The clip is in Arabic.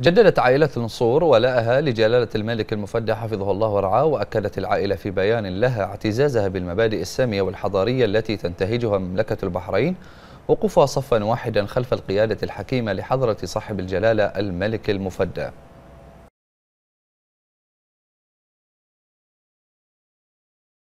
جددت عائلة النصور ولاءها لجلالة الملك المفدى حفظه الله ورعاه وأكدت العائلة في بيان لها اعتزازها بالمبادئ السامية والحضارية التي تنتهجها مملكة البحرين وقوفها صفا واحدا خلف القيادة الحكيمة لحضرة صاحب الجلالة الملك المفدى